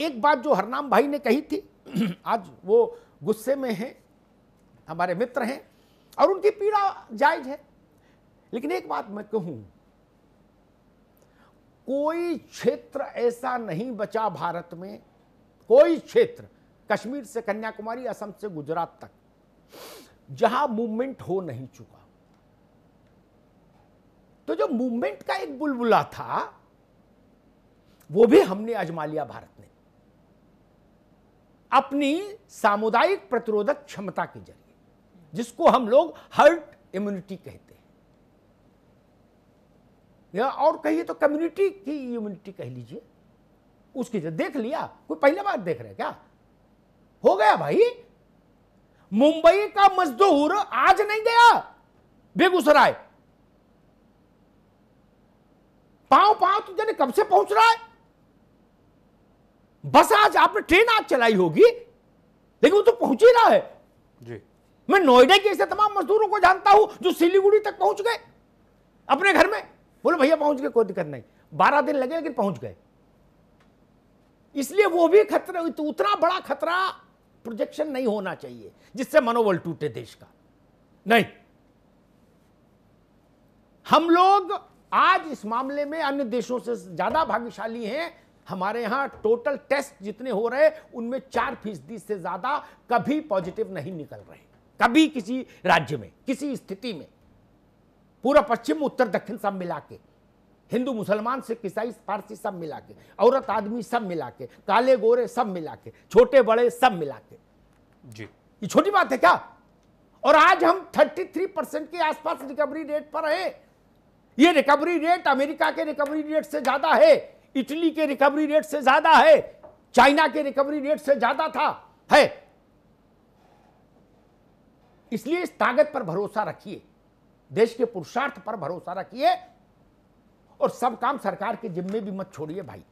एक बात जो हरनाम भाई ने कही थी आज वो गुस्से में हैं हमारे मित्र हैं और उनकी पीड़ा जायज है लेकिन एक बात मैं कहूं कोई क्षेत्र ऐसा नहीं बचा भारत में कोई क्षेत्र कश्मीर से कन्याकुमारी असम से गुजरात तक जहां मूवमेंट हो नहीं चुका तो जो मूवमेंट का एक बुलबुला था वो भी हमने आजमा लिया भारत ने अपनी सामुदायिक प्रतिरोधक क्षमता के जरिए जिसको हम लोग हर्ट इम्यूनिटी कहते हैं या और कहिए तो कम्युनिटी की इम्यूनिटी कह लीजिए उसकी देख लिया कोई पहले बार देख रहे क्या हो गया भाई मुंबई का मजदूर आज नहीं गया बेगूसराय पांव पांव तो जने कब से पहुंच रहा है बस आज आपने ट्रेन आज चलाई होगी लेकिन वो तो पहुंच ही रहा है जी मैं नोएडा के ऐसे तमाम मजदूरों को जानता हूं जो सिलीगुड़ी तक पहुंच गए अपने घर में बोले भैया पहुंच गए कोई दिक्कत नहीं बारह दिन लगे लेकिन पहुंच गए इसलिए वो भी खतरा उतना बड़ा खतरा प्रोजेक्शन नहीं होना चाहिए जिससे मनोबल टूटे देश का नहीं हम लोग आज इस मामले में अन्य देशों से ज्यादा भाग्यशाली हैं हमारे यहाँ टोटल टेस्ट जितने हो रहे उनमें चार फीसदी से ज़्यादा कभी पॉजिटिव नहीं निकल रहे कभी किसी राज्य में किसी स्थिति में पूरा पश्चिम उत्तर दक्षिण सब मिला के हिंदू मुसलमान सिख ईसाई पारसी सब मिला के औरत आदमी सब मिला के काले गोरे सब मिला के छोटे बड़े सब मिला के जी ये छोटी बात है क्या और आज हम 33 परसेंट के आसपास रिकवरी रेट पर है ये रिकवरी रेट अमेरिका के रिकवरी रेट से ज्यादा है इटली के रिकवरी रेट से ज्यादा है चाइना के रिकवरी रेट से ज्यादा था है इसलिए इस ताकत पर भरोसा रखिए देश के पुरुषार्थ पर भरोसा रखिए और सब काम सरकार के जिम्मे भी मत छोड़िए भाई